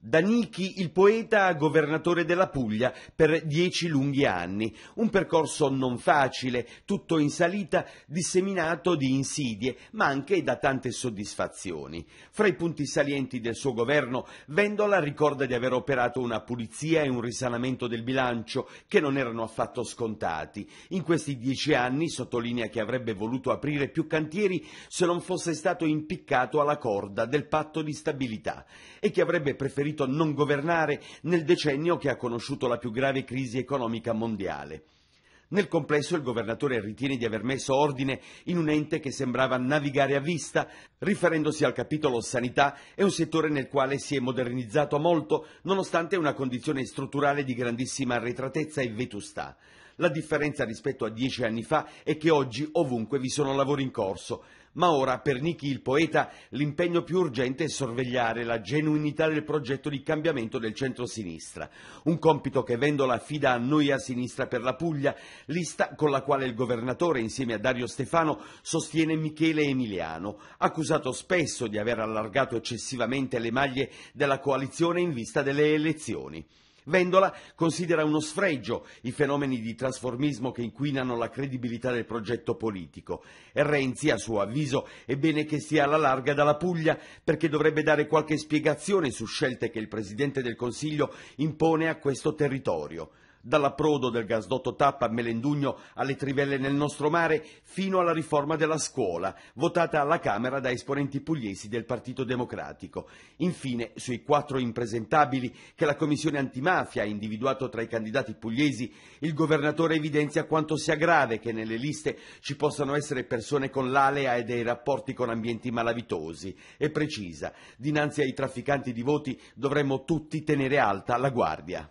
Da Nichi il poeta governatore della Puglia per dieci lunghi anni, un percorso non facile, tutto in salita, disseminato di insidie, ma anche da tante soddisfazioni. Fra i punti salienti del suo governo, Vendola ricorda di aver operato una pulizia e un risanamento del bilancio che non erano affatto scontati. In questi dieci anni sottolinea che avrebbe voluto aprire più cantieri se non fosse stato impiccato alla corda del patto di stabilità e che avrebbe preferito preferito non governare nel decennio che ha conosciuto la più grave crisi economica mondiale. Nel complesso il governatore ritiene di aver messo ordine in un ente che sembrava navigare a vista, Riferendosi al capitolo sanità, è un settore nel quale si è modernizzato molto nonostante una condizione strutturale di grandissima arretratezza e vetustà. La differenza rispetto a dieci anni fa è che oggi ovunque vi sono lavori in corso, ma ora per Nichi il poeta l'impegno più urgente è sorvegliare la genuinità del progetto di cambiamento del centro-sinistra, un compito che Vendola affida a noi a sinistra per la Puglia, lista con la quale il governatore insieme a Dario Stefano sostiene Michele Emiliano, accusato accusato spesso di aver allargato eccessivamente le maglie della coalizione in vista delle elezioni. Vendola considera uno sfregio i fenomeni di trasformismo che inquinano la credibilità del progetto politico e Renzi, a suo avviso, è bene che stia alla larga dalla Puglia perché dovrebbe dare qualche spiegazione su scelte che il Presidente del Consiglio impone a questo territorio dall'approdo del gasdotto Tappa a Melendugno alle trivelle nel nostro mare fino alla riforma della scuola, votata alla Camera da esponenti pugliesi del Partito Democratico. Infine, sui quattro impresentabili che la Commissione antimafia ha individuato tra i candidati pugliesi, il governatore evidenzia quanto sia grave che nelle liste ci possano essere persone con l'alea e dei rapporti con ambienti malavitosi e precisa, dinanzi ai trafficanti di voti dovremmo tutti tenere alta la guardia.